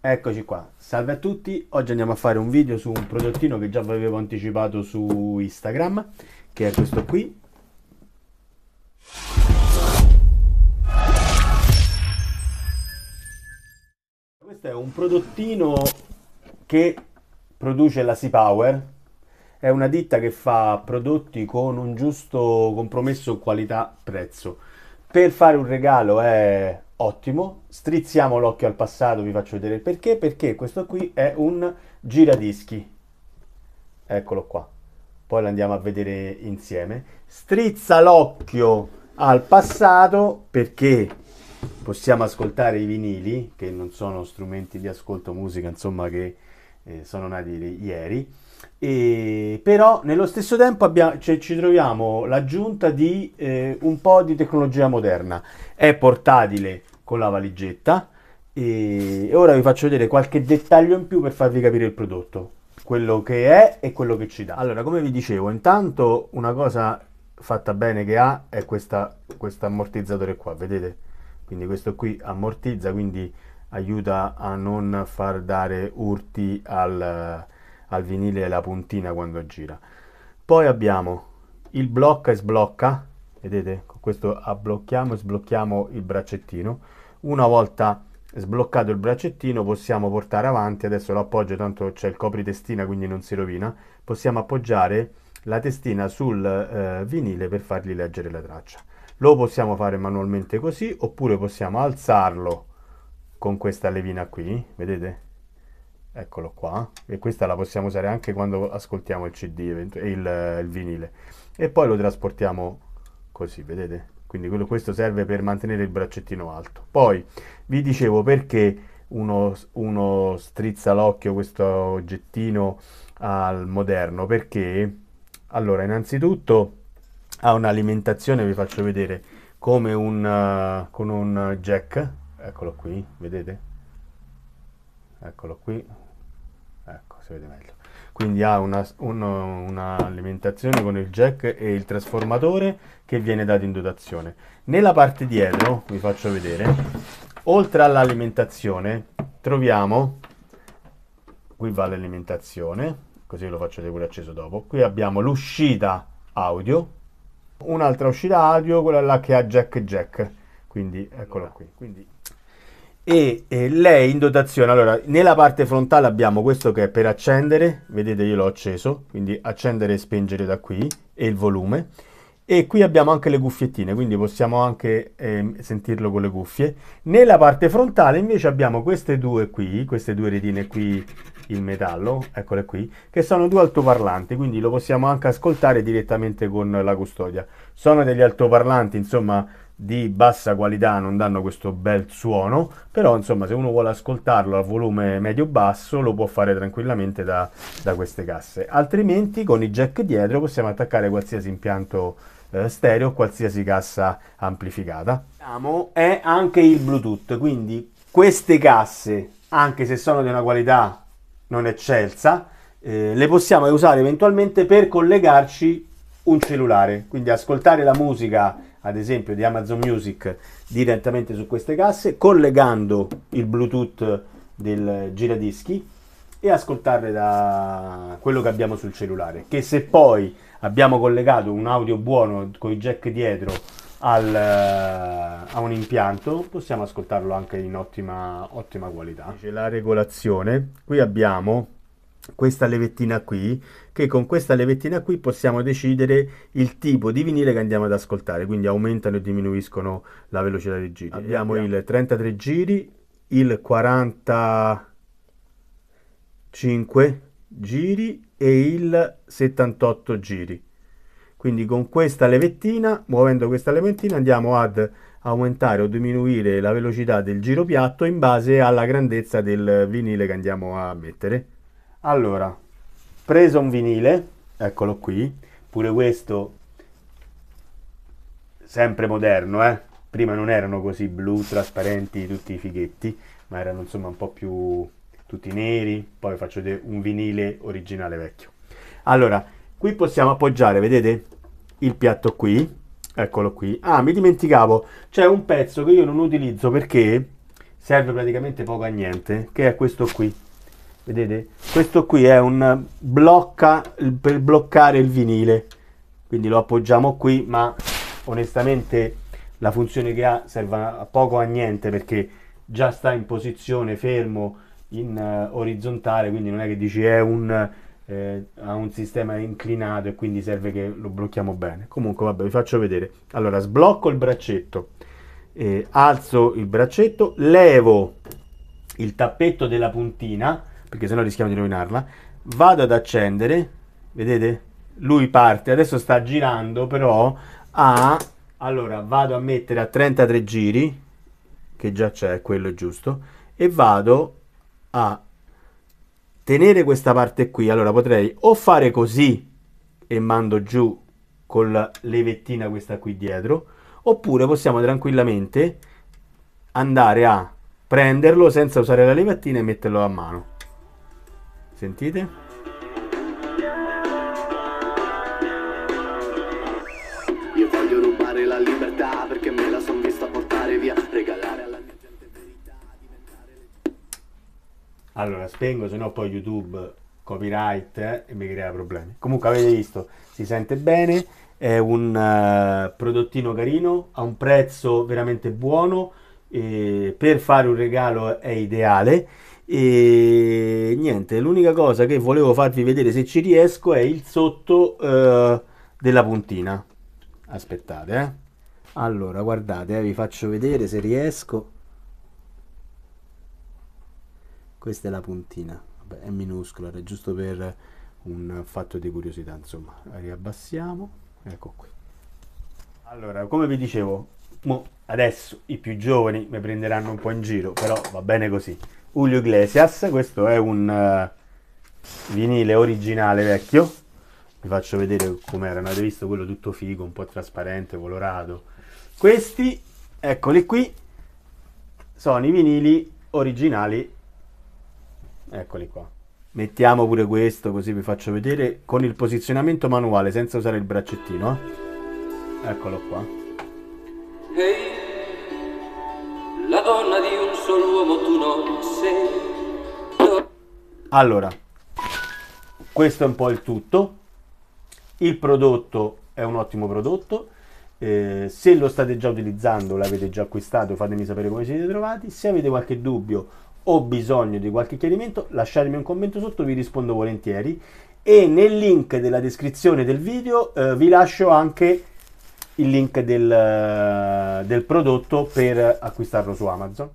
Eccoci qua, salve a tutti, oggi andiamo a fare un video su un prodottino che già vi avevo anticipato su Instagram, che è questo qui. Questo è un prodottino che produce la Sea Power, è una ditta che fa prodotti con un giusto compromesso qualità-prezzo. Per fare un regalo è Ottimo, strizziamo l'occhio al passato, vi faccio vedere il perché, perché questo qui è un giradischi. Eccolo qua. Poi lo andiamo a vedere insieme. Strizza l'occhio al passato perché possiamo ascoltare i vinili, che non sono strumenti di ascolto musica, insomma che eh, sono nati ieri, e, però nello stesso tempo abbiamo, cioè, ci troviamo l'aggiunta di eh, un po' di tecnologia moderna. È portatile con la valigetta e, e ora vi faccio vedere qualche dettaglio in più per farvi capire il prodotto, quello che è e quello che ci dà. Allora, come vi dicevo, intanto una cosa fatta bene che ha è questo ammortizzatore qua, vedete? Quindi questo qui ammortizza, quindi aiuta a non far dare urti al, al vinile e la puntina quando gira. Poi abbiamo il blocca e sblocca, vedete, con questo blocchiamo e sblocchiamo il braccettino. Una volta sbloccato il braccettino possiamo portare avanti, adesso lo appoggio, tanto c'è il copritestina quindi non si rovina, possiamo appoggiare la testina sul eh, vinile per fargli leggere la traccia. Lo possiamo fare manualmente così oppure possiamo alzarlo con questa levina qui, vedete? Eccolo qua. E questa la possiamo usare anche quando ascoltiamo il CD, e il, il vinile. E poi lo trasportiamo così, vedete? Quindi quello, questo serve per mantenere il braccettino alto. Poi vi dicevo perché uno, uno strizza l'occhio questo oggettino al moderno, perché allora innanzitutto ha un'alimentazione, vi faccio vedere, come un, uh, con un jack eccolo qui vedete eccolo qui ecco si vede meglio quindi ha un'alimentazione con il jack e il trasformatore che viene dato in dotazione nella parte dietro vi faccio vedere oltre all'alimentazione troviamo qui va l'alimentazione così lo faccio vedere pure acceso dopo qui abbiamo l'uscita audio un'altra uscita audio quella là che ha jack jack quindi eccolo qui quindi e lei in dotazione, allora nella parte frontale abbiamo questo che è per accendere, vedete io l'ho acceso, quindi accendere e spengere da qui e il volume e qui abbiamo anche le cuffiettine, quindi possiamo anche eh, sentirlo con le cuffie. Nella parte frontale invece abbiamo queste due qui, queste due retine qui il metallo, eccole qui, che sono due altoparlanti, quindi lo possiamo anche ascoltare direttamente con la custodia. Sono degli altoparlanti, insomma, di bassa qualità, non danno questo bel suono, però insomma, se uno vuole ascoltarlo a volume medio-basso, lo può fare tranquillamente da, da, queste casse. Altrimenti, con i jack dietro, possiamo attaccare qualsiasi impianto eh, stereo, qualsiasi cassa amplificata. È anche il Bluetooth, quindi queste casse anche se sono di una qualità non eccelsa, eh, le possiamo usare eventualmente per collegarci un cellulare, quindi ascoltare la musica, ad esempio di Amazon Music, direttamente su queste casse, collegando il Bluetooth del giradischi e ascoltarle da quello che abbiamo sul cellulare, che se poi abbiamo collegato un audio buono con i jack dietro al, eh, a un impianto possiamo ascoltarlo anche in ottima, ottima qualità. Dice la regolazione, qui abbiamo questa levettina qui che con questa levettina qui possiamo decidere il tipo di vinile che andiamo ad ascoltare quindi aumentano e diminuiscono la velocità dei giri abbiamo, abbiamo. il 33 giri il 45 giri e il 78 giri quindi con questa levettina, muovendo questa levettina, andiamo ad aumentare o diminuire la velocità del giro piatto in base alla grandezza del vinile che andiamo a mettere. Allora, preso un vinile, eccolo qui, pure questo sempre moderno, eh? prima non erano così blu, trasparenti tutti i fighetti, ma erano insomma un po' più tutti neri, poi faccio un vinile originale vecchio. Allora, qui possiamo appoggiare, vedete? Il piatto qui, eccolo qui. Ah, mi dimenticavo, c'è un pezzo che io non utilizzo perché serve praticamente poco a niente, che è questo qui. Vedete? Questo qui è un blocca per bloccare il vinile. Quindi lo appoggiamo qui, ma onestamente la funzione che ha serve a poco a niente perché già sta in posizione fermo in uh, orizzontale, quindi non è che dici è un eh, ha un sistema inclinato e quindi serve che lo blocchiamo bene. Comunque vabbè vi faccio vedere. Allora sblocco il braccetto, eh, alzo il braccetto, levo il tappetto della puntina perché sennò rischiamo di rovinarla, vado ad accendere, vedete? Lui parte, adesso sta girando però a... Allora vado a mettere a 33 giri, che già c'è, quello giusto, e vado a tenere questa parte qui, allora potrei o fare così e mando giù con la levettina questa qui dietro, oppure possiamo tranquillamente andare a prenderlo senza usare la levettina e metterlo a mano. Sentite? Allora, spengo, se no poi YouTube copyright eh, e mi crea problemi. Comunque avete visto, si sente bene, è un uh, prodottino carino, ha un prezzo veramente buono, eh, per fare un regalo è ideale. E niente, l'unica cosa che volevo farvi vedere se ci riesco è il sotto uh, della puntina. Aspettate, eh. Allora, guardate, vi faccio vedere se riesco. questa è la puntina Vabbè, è minuscola è giusto per un fatto di curiosità insomma riabbassiamo ecco qui allora come vi dicevo adesso i più giovani mi prenderanno un po' in giro però va bene così Julio Iglesias questo è un uh, vinile originale vecchio vi faccio vedere com'era avete visto quello tutto figo un po' trasparente colorato questi eccoli qui sono i vinili originali Eccoli qua. Mettiamo pure questo così vi faccio vedere con il posizionamento manuale senza usare il braccettino. Eh? Eccolo qua. Hey, la donna di un solo uomo tu non sei. Allora, questo è un po' il tutto. Il prodotto è un ottimo prodotto. Eh, se lo state già utilizzando, l'avete già acquistato, fatemi sapere come siete trovati. Se avete qualche dubbio ho bisogno di qualche chiarimento, lasciatemi un commento sotto, vi rispondo volentieri. E nel link della descrizione del video eh, vi lascio anche il link del, eh, del prodotto per acquistarlo su Amazon.